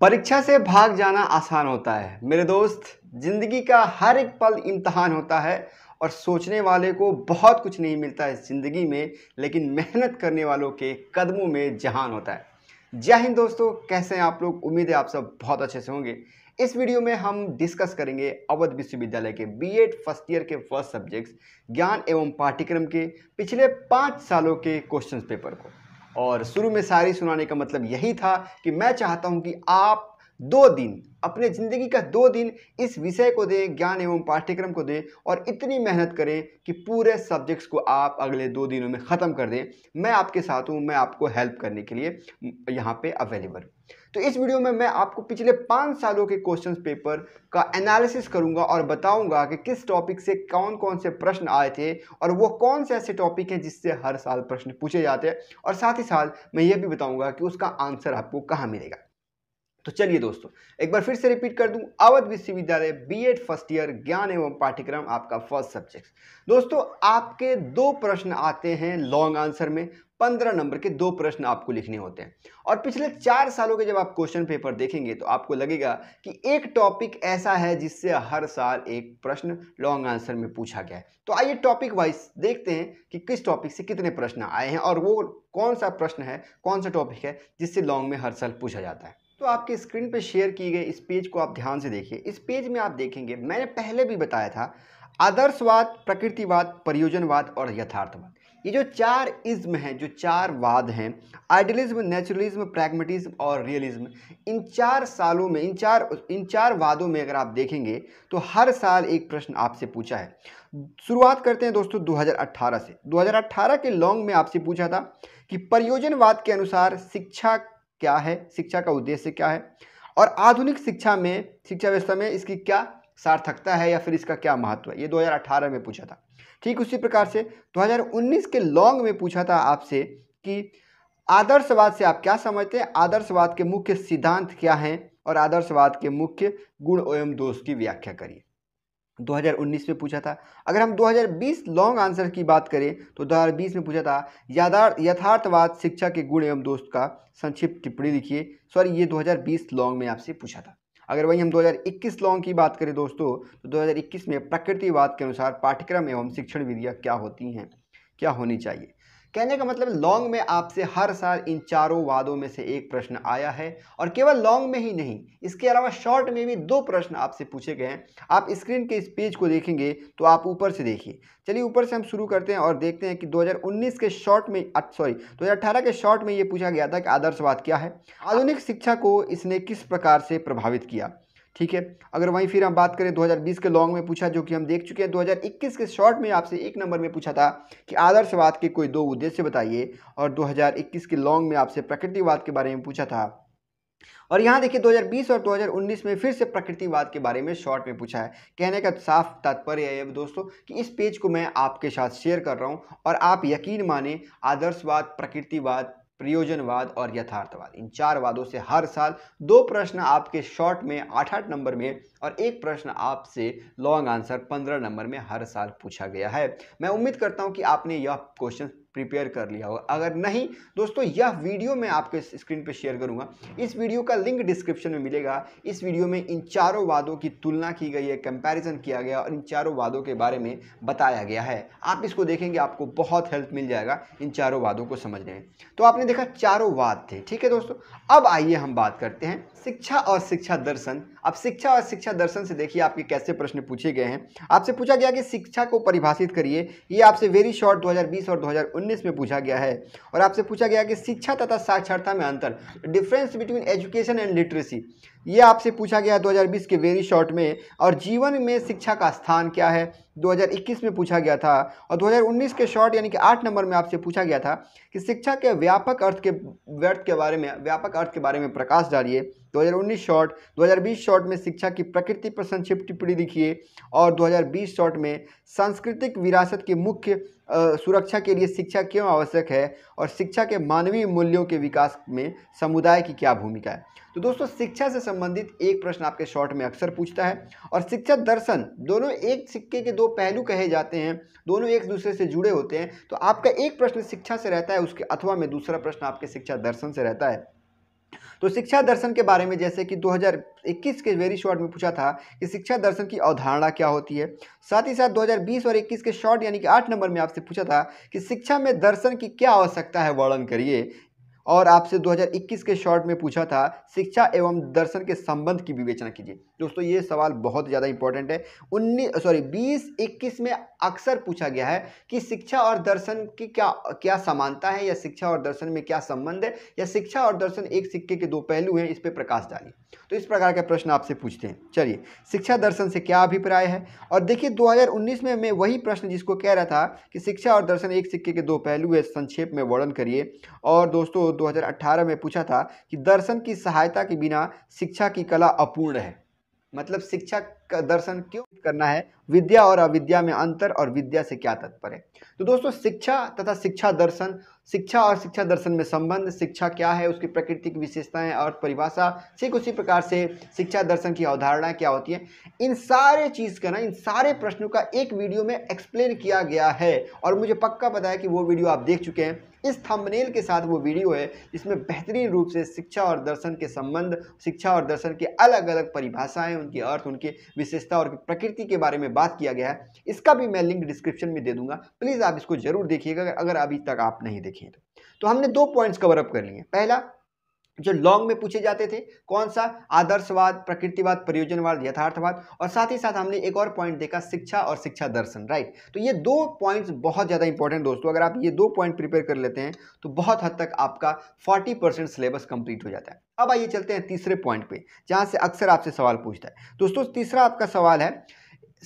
परीक्षा से भाग जाना आसान होता है मेरे दोस्त ज़िंदगी का हर एक पल इम्तहान होता है और सोचने वाले को बहुत कुछ नहीं मिलता है ज़िंदगी में लेकिन मेहनत करने वालों के कदमों में जहान होता है जय हिंद दोस्तों कैसे हैं आप लोग उम्मीद है आप सब बहुत अच्छे से होंगे इस वीडियो में हम डिस्कस करेंगे अवध विश्वविद्यालय के बीएड फर्स्ट ईयर के फर्स्ट सब्जेक्ट्स ज्ञान एवं पाठ्यक्रम के पिछले पाँच सालों के क्वेश्चन पेपर को और शुरू में शायरी सुनाने का मतलब यही था कि मैं चाहता हूँ कि आप दो दिन अपने ज़िंदगी का दो दिन इस विषय को दें ज्ञान एवं पाठ्यक्रम को दें और इतनी मेहनत करें कि पूरे सब्जेक्ट्स को आप अगले दो दिनों में ख़त्म कर दें मैं आपके साथ हूँ मैं आपको हेल्प करने के लिए यहाँ पे अवेलेबल तो इस वीडियो में मैं आपको पिछले पाँच सालों के क्वेश्चन पेपर का एनालिसिस करूँगा और बताऊँगा कि किस टॉपिक से कौन कौन से प्रश्न आए थे और वो कौन से ऐसे टॉपिक हैं जिससे हर साल प्रश्न पूछे जाते हैं और साथ ही साथ मैं ये भी बताऊँगा कि उसका आंसर आपको कहाँ मिलेगा तो चलिए दोस्तों एक बार फिर से रिपीट कर दूं अवध विश्वविद्यालय बीएड फर्स्ट ईयर ज्ञान एवं पाठ्यक्रम आपका फर्स्ट सब्जेक्ट दोस्तों आपके दो प्रश्न आते हैं लॉन्ग आंसर में पंद्रह नंबर के दो प्रश्न आपको लिखने होते हैं और पिछले चार सालों के जब आप क्वेश्चन पेपर देखेंगे तो आपको लगेगा कि एक टॉपिक ऐसा है जिससे हर साल एक प्रश्न लॉन्ग आंसर में पूछा गया है तो आइए टॉपिक वाइज देखते हैं कि किस टॉपिक से कितने प्रश्न आए हैं और वो कौन सा प्रश्न है कौन सा टॉपिक है जिससे लॉन्ग में हर साल पूछा जाता है तो आपके स्क्रीन पर शेयर किए गए इस पेज को आप ध्यान से देखिए इस पेज में आप देखेंगे मैंने पहले भी बताया था आदर्शवाद प्रकृतिवाद प्रयोजनवाद और यथार्थवाद ये जो चार इज्म हैं जो चार वाद हैं आइडियलिज्म नेचुरलिज्म प्रैग्मेटिज्म और रियलिज्म इन चार सालों में इन चार इन चार वादों में अगर आप देखेंगे तो हर साल एक प्रश्न आपसे पूछा है शुरुआत करते हैं दोस्तों 2018 से 2018 के लॉन्ग में आपसे पूछा था कि परियोजनवाद के अनुसार शिक्षा क्या है शिक्षा का उद्देश्य क्या है और आधुनिक शिक्षा में शिक्षा व्यवस्था में इसकी क्या सार्थकता है या फिर इसका क्या महत्व है ये 2018 में पूछा था ठीक उसी प्रकार से 2019 के लॉन्ग में पूछा था आपसे कि आदर्शवाद से आप क्या समझते हैं आदर्शवाद के मुख्य सिद्धांत क्या हैं और आदर्शवाद के मुख्य गुण एवं दोष की व्याख्या करिए 2019 में पूछा था अगर हम 2020 लॉन्ग आंसर की बात करें तो 2020 में पूछा था यथार्थवाद शिक्षा के गुण एवं दोस्त का संक्षिप्त टिप्पणी लिखिए सॉरी ये 2020 लॉन्ग में आपसे पूछा था अगर वही हम 2021 लॉन्ग की बात करें दोस्तों तो 2021 में प्रकृतिवाद के अनुसार पाठ्यक्रम एवं शिक्षण विधियाँ क्या होती हैं क्या होनी चाहिए कहने का मतलब लॉन्ग में आपसे हर साल इन चारों वादों में से एक प्रश्न आया है और केवल लॉन्ग में ही नहीं इसके अलावा शॉर्ट में भी दो प्रश्न आपसे पूछे गए हैं आप स्क्रीन के इस पेज को देखेंगे तो आप ऊपर से देखिए चलिए ऊपर से हम शुरू करते हैं और देखते हैं कि 2019 के शॉर्ट में सॉरी 2018 के शॉर्ट में ये पूछा गया था कि आदर्शवाद क्या है आधुनिक शिक्षा को इसने किस प्रकार से प्रभावित किया ठीक है अगर वहीं फिर हम बात करें 2020 के लॉन्ग में पूछा जो कि हम देख चुके हैं 2021 के शॉर्ट में आपसे एक नंबर में पूछा था कि आदर्शवाद के कोई दो उद्देश्य बताइए और 2021 के लॉन्ग में आपसे प्रकृतिवाद के बारे में पूछा था और यहाँ देखिए 2020 और 2019 में फिर से प्रकृतिवाद के बारे में शॉर्ट में पूछा है कहने का साफ तात्पर्य है दोस्तों कि इस पेज को मैं आपके साथ शेयर कर रहा हूँ और आप यकीन माने आदर्शवाद प्रकृतिवाद प्रयोजनवाद और यथार्थवाद इन चार वादों से हर साल दो प्रश्न आपके शॉर्ट में आठ आठ नंबर में और एक प्रश्न आपसे लॉन्ग आंसर पंद्रह नंबर में हर साल पूछा गया है मैं उम्मीद करता हूं कि आपने यह क्वेश्चन प्रिपेयर कर लिया होगा अगर नहीं दोस्तों यह वीडियो मैं आपके स्क्रीन पर शेयर करूंगा इस वीडियो का लिंक डिस्क्रिप्शन में मिलेगा इस वीडियो में इन चारों वादों की तुलना की गई है कंपैरिजन किया गया और इन चारों वादों के बारे में बताया गया है आप इसको देखेंगे आपको बहुत हेल्प मिल जाएगा इन चारों वादों को समझने में तो आपने देखा चारों वाद थे ठीक है दोस्तों अब आइए हम बात करते हैं शिक्षा और शिक्षा दर्शन अब शिक्षा और शिक्षा दर्शन से देखिए आपके कैसे प्रश्न पूछे गए हैं आपसे पूछा गया कि शिक्षा को परिभाषित करिए ये आपसे वेरी शॉर्ट 2020 और 2019 में पूछा गया है और आपसे पूछा गया कि शिक्षा तथा साक्षरता में अंतर difference between education and literacy ये आपसे पूछा गया 2020 के वेरी शॉर्ट में और जीवन में शिक्षा का स्थान क्या है 2021 में पूछा गया था और 2019 के शॉर्ट यानी कि आठ नंबर में आपसे पूछा गया था कि शिक्षा के व्यापक अर्थ के व्यर्थ के बारे में व्यापक अर्थ के बारे में प्रकाश डालिए 2019 शॉर्ट 2020 शॉर्ट में शिक्षा की प्रकृति पर संक्षिप्त टिप्पणी लिखिए और दो शॉर्ट में सांस्कृतिक विरासत की मुख्य सुरक्षा के लिए शिक्षा क्यों आवश्यक है और शिक्षा के मानवीय मूल्यों के विकास में समुदाय की क्या भूमिका है तो दोस्तों शिक्षा से संबंधित एक प्रश्न आपके शॉर्ट में अक्सर पूछता है और शिक्षा दर्शन दोनों एक सिक्के के दो पहलू कहे जाते हैं दोनों एक दूसरे से जुड़े होते हैं तो आपका एक प्रश्न शिक्षा से रहता है उसके अथवा में दूसरा प्रश्न आपके शिक्षा दर्शन से रहता है तो शिक्षा दर्शन के बारे में जैसे कि 2021 के वेरी शॉर्ट में पूछा था कि शिक्षा दर्शन की अवधारणा क्या होती है साथ ही साथ 2020 और 21 के शॉर्ट यानी कि आठ नंबर में आपसे पूछा था कि शिक्षा में दर्शन की क्या आवश्यकता है वर्णन करिए और आपसे 2021 के शॉर्ट में पूछा था शिक्षा एवं दर्शन के संबंध की विवेचना कीजिए दोस्तों ये सवाल बहुत ज़्यादा इंपॉर्टेंट है उन्नीस सॉरी बीस इक्कीस में अक्सर पूछा गया है कि शिक्षा और दर्शन की क्या क्या समानता है या शिक्षा और दर्शन में क्या संबंध है या शिक्षा और दर्शन एक सिक्के के दो पहलू हैं इस पर प्रकाश डालिए तो इस प्रकार के प्रश्न आपसे पूछते हैं चलिए शिक्षा दर्शन से क्या अभिप्राय है और देखिए 2019 में मैं वही प्रश्न जिसको कह रहा था कि शिक्षा और दर्शन एक सिक्के के दो पहलू है संक्षेप में वर्णन करिए और दोस्तों 2018 में पूछा था कि दर्शन की सहायता के बिना शिक्षा की कला अपूर्ण है मतलब शिक्षा दर्शन क्यों करना है विद्या और अविद्या में अंतर और विद्या से क्या तत्पर है तो दोस्तों शिक्षा तथा शिक्षा दर्शन शिक्षा और शिक्षा दर्शन में संबंध शिक्षा क्या है उसकी प्रकृतिक विशेषताएं और परिभाषा ठीक उसी प्रकार से शिक्षा दर्शन की अवधारणा क्या होती है इन सारे चीज़ का ना इन सारे प्रश्नों का एक वीडियो में एक्सप्लेन किया गया है और मुझे पक्का पता है कि वो वीडियो आप देख चुके हैं इस थंबनेल के साथ वो वीडियो है जिसमें बेहतरीन रूप से शिक्षा और दर्शन के संबंध शिक्षा और दर्शन के अलग अलग परिभाषाएं उनके अर्थ उनके विशेषता और प्रकृति के बारे में बात किया गया है इसका भी मैं लिंक डिस्क्रिप्शन में दे दूंगा प्लीज़ आप इसको जरूर देखिएगा अगर अभी तक आप नहीं देखें तो तो हमने दो पॉइंट्स कवर अप कर लिए पहला जो लॉन्ग में पूछे जाते थे कौन सा आदर्शवाद प्रकृतिवाद प्रयोजनवाद यथार्थवाद और साथ ही साथ हमने एक और पॉइंट देखा शिक्षा और शिक्षा दर्शन राइट तो ये दो पॉइंट्स बहुत ज़्यादा इंपॉर्टेंट दोस्तों अगर आप ये दो पॉइंट प्रिपेयर कर लेते हैं तो बहुत हद तक आपका फोर्टी परसेंट सिलेबस कंप्लीट हो जाता है अब आइए चलते हैं तीसरे पॉइंट पे जहाँ से अक्सर आपसे सवाल पूछता है दोस्तों तीसरा आपका सवाल है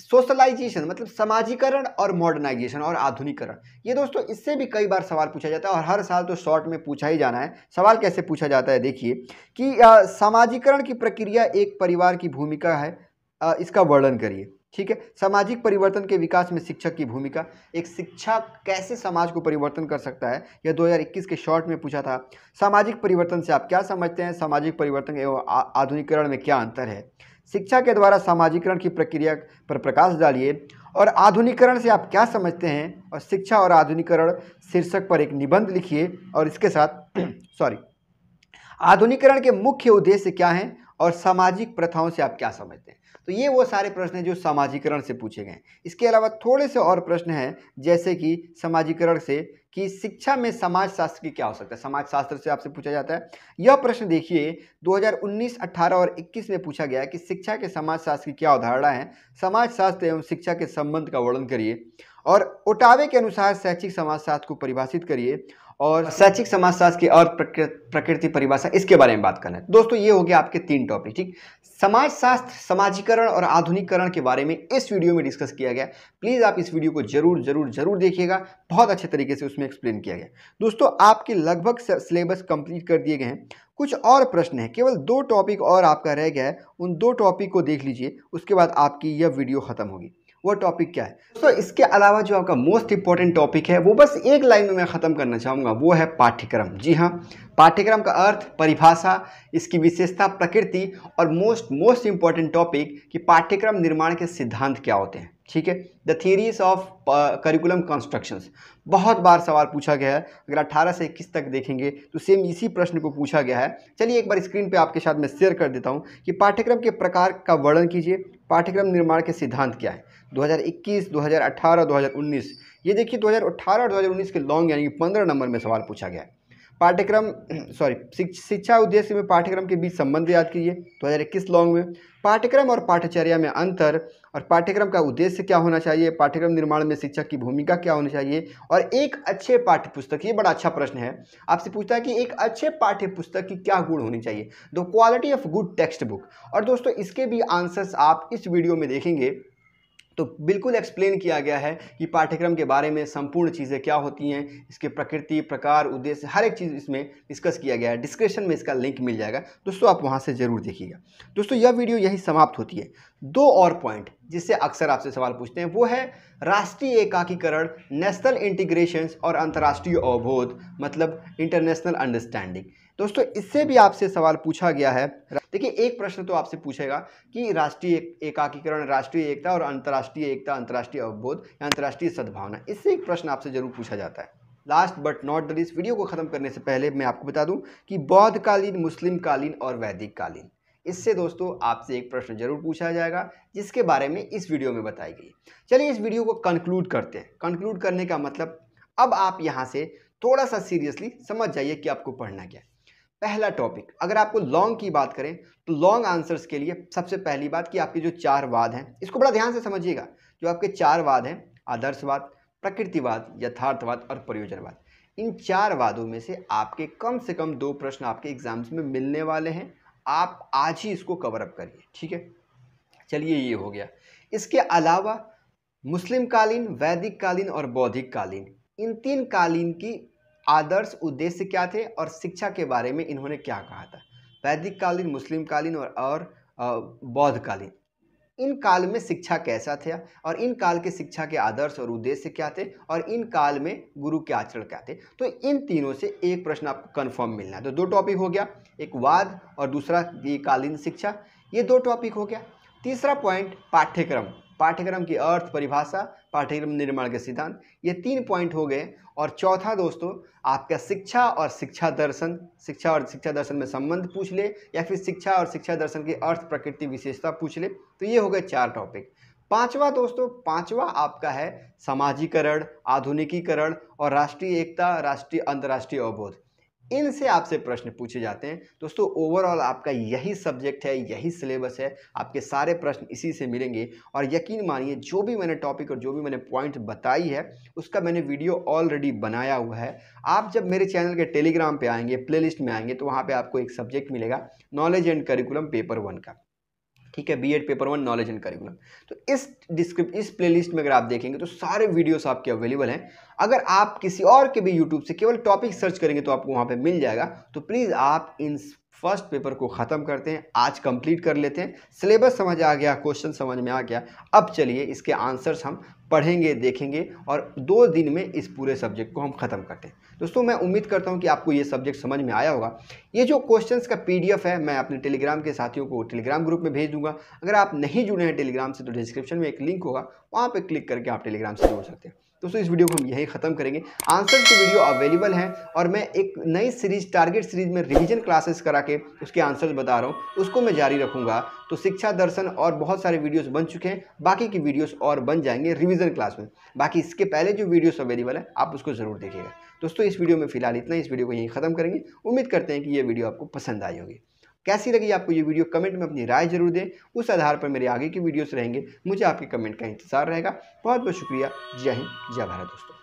सोशलाइजेशन मतलब समाजीकरण और मॉडर्नाइजेशन और आधुनिकरण ये दोस्तों इससे भी कई बार सवाल पूछा जाता है और हर साल तो शॉर्ट में पूछा ही जाना है सवाल कैसे पूछा जाता है देखिए कि समाजीकरण की प्रक्रिया एक परिवार की भूमिका है आ, इसका वर्णन करिए ठीक है सामाजिक परिवर्तन के विकास में शिक्षक की भूमिका एक शिक्षा कैसे समाज को परिवर्तन कर सकता है यह 2021 के शॉर्ट में पूछा था सामाजिक परिवर्तन से आप क्या समझते हैं सामाजिक परिवर्तन एवं आधुनिकरण में क्या अंतर है शिक्षा के द्वारा सामाजिकरण की प्रक्रिया पर प्रकाश डालिए और आधुनिकरण से आप क्या समझते हैं और शिक्षा और आधुनिकरण शीर्षक पर एक निबंध लिखिए और इसके साथ सॉरी आधुनिकरण के मुख्य उद्देश्य क्या हैं और सामाजिक प्रथाओं से आप क्या समझते हैं तो ये वो सारे प्रश्न हैं जो समाजीकरण से पूछे गए इसके अलावा थोड़े से और प्रश्न हैं जैसे कि समाजीकरण से कि शिक्षा में समाजशास्त्र की क्या हो सकता है समाजशास्त्र से आपसे पूछा जाता है यह प्रश्न देखिए 2019, 18 और 21 में पूछा गया कि शिक्षा के समाजशास्त्र की क्या अवधारणा है समाजशास्त्र एवं शिक्षा के संबंध का वर्णन करिए और ओटावे के अनुसार शैक्षिक समाजशास्त्र को परिभाषित करिए और अच्छा। शैक्षिक समाजशास्त्र की और प्रकृति परिभाषा इसके बारे में बात करना है दोस्तों ये हो गया आपके तीन टॉपिक ठीक समाजशास्त्र समाजीकरण और आधुनिकरण के बारे में इस वीडियो में डिस्कस किया गया प्लीज़ आप इस वीडियो को जरूर जरूर जरूर देखिएगा बहुत अच्छे तरीके से उसमें एक्सप्लेन किया गया दोस्तों आपके लगभग सिलेबस कंप्लीट कर दिए गए हैं कुछ और प्रश्न है केवल दो टॉपिक और आपका रह गया है उन दो टॉपिक को देख लीजिए उसके बाद आपकी यह वीडियो ख़त्म होगी वो टॉपिक क्या है तो इसके अलावा जो आपका मोस्ट इंपॉर्टेंट टॉपिक है वो बस एक लाइन में मैं ख़त्म करना चाहूँगा वो है पाठ्यक्रम जी हाँ पाठ्यक्रम का अर्थ परिभाषा इसकी विशेषता प्रकृति और मोस्ट मोस्ट इंपॉर्टेंट टॉपिक कि पाठ्यक्रम निर्माण के सिद्धांत क्या होते हैं ठीक है the theories of curriculum constructions बहुत बार सवाल पूछा गया है अगर 18 से इक्कीस तक देखेंगे तो सेम इसी प्रश्न को पूछा गया है चलिए एक बार स्क्रीन पे आपके साथ मैं शेयर कर देता हूँ कि पाठ्यक्रम के प्रकार का वर्णन कीजिए पाठ्यक्रम निर्माण के सिद्धांत क्या है 2021, 2018, 2019 ये देखिए 2018 और 2019 के लॉन्ग यानी कि पंद्रह नंबर में सवाल पूछा गया है पाठ्यक्रम सॉरी शिक्षा उद्देश्य में पाठ्यक्रम के बीच संबंध याद कीजिए 2021 लॉन्ग में पाठ्यक्रम और पाठ्यचर्या में अंतर और पाठ्यक्रम का उद्देश्य क्या होना चाहिए पाठ्यक्रम निर्माण में शिक्षक की भूमिका क्या होनी चाहिए और एक अच्छे पाठ्य पुस्तक ये बड़ा अच्छा प्रश्न है आपसे पूछता है कि एक अच्छे पाठ्य पुस्तक की क्या गुण होनी चाहिए the quality of good text book और दोस्तों इसके भी आंसर्स आप इस वीडियो में देखेंगे तो बिल्कुल एक्सप्लेन किया गया है कि पाठ्यक्रम के बारे में संपूर्ण चीज़ें क्या होती हैं इसके प्रकृति प्रकार उद्देश्य हर एक चीज़ इसमें डिस्कस किया गया है डिस्क्रिप्शन में इसका लिंक मिल जाएगा दोस्तों आप वहाँ से ज़रूर देखिएगा दोस्तों यह वीडियो यही समाप्त होती है दो और पॉइंट जिससे अक्सर आपसे सवाल पूछते हैं वो है राष्ट्रीय एकाकीकरण नेशनल इंटीग्रेशन और अंतर्राष्ट्रीय अवबोध मतलब इंटरनेशनल अंडरस्टैंडिंग दोस्तों इससे भी आपसे सवाल पूछा गया है देखिए एक प्रश्न तो आपसे पूछेगा कि राष्ट्रीय एकाकीकरण राष्ट्रीय एकता और अंतर्राष्ट्रीय एकता अंतर्राष्ट्रीय अवबोध या अंतर्राष्ट्रीय सद्भावना इससे एक प्रश्न आपसे जरूर पूछा जाता है last but not the list video को ख़त्म करने से पहले मैं आपको बता दूं कि बौद्धकालीन मुस्लिम कालीन और वैदिक कालीन इससे दोस्तों आपसे एक प्रश्न जरूर पूछा जाएगा जिसके बारे में इस वीडियो में बताई गई चलिए इस वीडियो को कंक्लूड करते हैं कंक्लूड करने का मतलब अब आप यहाँ से थोड़ा सा सीरियसली समझ जाइए कि आपको पढ़ना क्या है पहला टॉपिक अगर आपको लॉन्ग की बात करें तो लॉन्ग आंसर्स के लिए सबसे पहली बात कि आपके जो चार वाद हैं इसको बड़ा ध्यान से समझिएगा जो आपके चार वाद हैं आदर्शवाद प्रकृतिवाद यथार्थवाद और प्रयोजनवाद इन चार वादों में से आपके कम से कम दो प्रश्न आपके एग्जाम्स में मिलने वाले हैं आप आज ही इसको कवर अप करिए ठीक है चलिए ये हो गया इसके अलावा मुस्लिम कालीन वैदिक कालीन और बौद्धिक कालीन इन तीन कालीन की आदर्श उद्देश्य क्या थे और शिक्षा के बारे में इन्होंने क्या कहा था वैदिक कालीन मुस्लिम कालीन और, और बौद्ध कालीन इन काल में शिक्षा कैसा था और इन काल के शिक्षा के आदर्श और उद्देश्य क्या थे और इन काल में गुरु के आचरण क्या थे तो इन तीनों से एक प्रश्न आपको कन्फर्म मिलना है तो दो टॉपिक हो गया एक वाद और दूसरा कालीन शिक्षा ये दो टॉपिक हो गया तीसरा पॉइंट पाठ्यक्रम पाठ्यक्रम की अर्थ परिभाषा पाठ्यक्रम निर्माण के सिद्धांत ये तीन पॉइंट हो गए और चौथा दोस्तों आपका शिक्षा और शिक्षा दर्शन शिक्षा और शिक्षा दर्शन में संबंध पूछ ले या फिर शिक्षा और शिक्षा दर्शन की अर्थ प्रकृति विशेषता पूछ ले तो ये हो गए चार टॉपिक पांचवा दोस्तों पांचवा आपका है समाजीकरण आधुनिकीकरण और राष्ट्रीय एकता राष्ट्रीय अंतर्राष्ट्रीय अवबोध इनसे आपसे प्रश्न पूछे जाते हैं दोस्तों ओवरऑल आपका यही सब्जेक्ट है यही सिलेबस है आपके सारे प्रश्न इसी से मिलेंगे और यकीन मानिए जो भी मैंने टॉपिक और जो भी मैंने पॉइंट बताई है उसका मैंने वीडियो ऑलरेडी बनाया हुआ है आप जब मेरे चैनल के टेलीग्राम पर आएंगे प्ले में आएंगे तो वहाँ पर आपको एक सब्जेक्ट मिलेगा knowledge and curriculum paper one का ठीक है B Ed paper one knowledge and curriculum तो इस डिस्क्रिप इस प्लेलिस्ट में अगर आप देखेंगे तो सारे वीडियोस आपके अवेलेबल हैं अगर आप किसी और के भी यूट्यूब से केवल टॉपिक सर्च करेंगे तो आपको वहाँ पे मिल जाएगा तो प्लीज़ आप इन फर्स्ट पेपर को ख़त्म करते हैं आज कंप्लीट कर लेते हैं सिलेबस समझ आ गया क्वेश्चन समझ में आ गया अब चलिए इसके आंसर्स हम पढ़ेंगे देखेंगे और दो दिन में इस पूरे सब्जेक्ट को हम ख़त्म करते हैं दोस्तों मैं उम्मीद करता हूँ कि आपको ये सब्जेक्ट समझ में आया होगा ये जो क्वेश्चंस का पीडीएफ है मैं अपने टेलीग्राम के साथियों को टेलीग्राम ग्रुप में भेज दूंगा अगर आप नहीं जुड़े हैं टेलीग्राम से तो डिस्क्रिप्शन में एक लिंक होगा वहाँ पर क्लिक करके आप टेलीग्राम से जुड़ सकते हैं दोस्तों इस वीडियो को हम यहीं ख़त्म करेंगे आंसर की वीडियो अवेलेबल हैं और मैं एक नई सीरीज टारगेट सीरीज में रिवीजन क्लासेस करा के उसके आंसर्स बता रहा हूँ उसको मैं जारी रखूँगा तो शिक्षा दर्शन और बहुत सारे वीडियोस बन चुके हैं बाकी की वीडियोस और बन जाएंगे रिवीजन क्लास में बाकी इसके पहले जो वीडियोस अवेलेबल है आप उसको ज़रूर देखिएगा दोस्तों इस वीडियो में फिलहाल इतना इस वीडियो को यहीं ख़त्म करेंगे उम्मीद करते हैं कि ये वीडियो आपको पसंद आई होगी कैसी लगी आपको ये वीडियो कमेंट में अपनी राय जरूर दें उस आधार पर मेरे आगे की वीडियोस रहेंगे मुझे आपके कमेंट का इंतजार रहेगा बहुत बहुत शुक्रिया जय हिंद जय भारत दोस्तों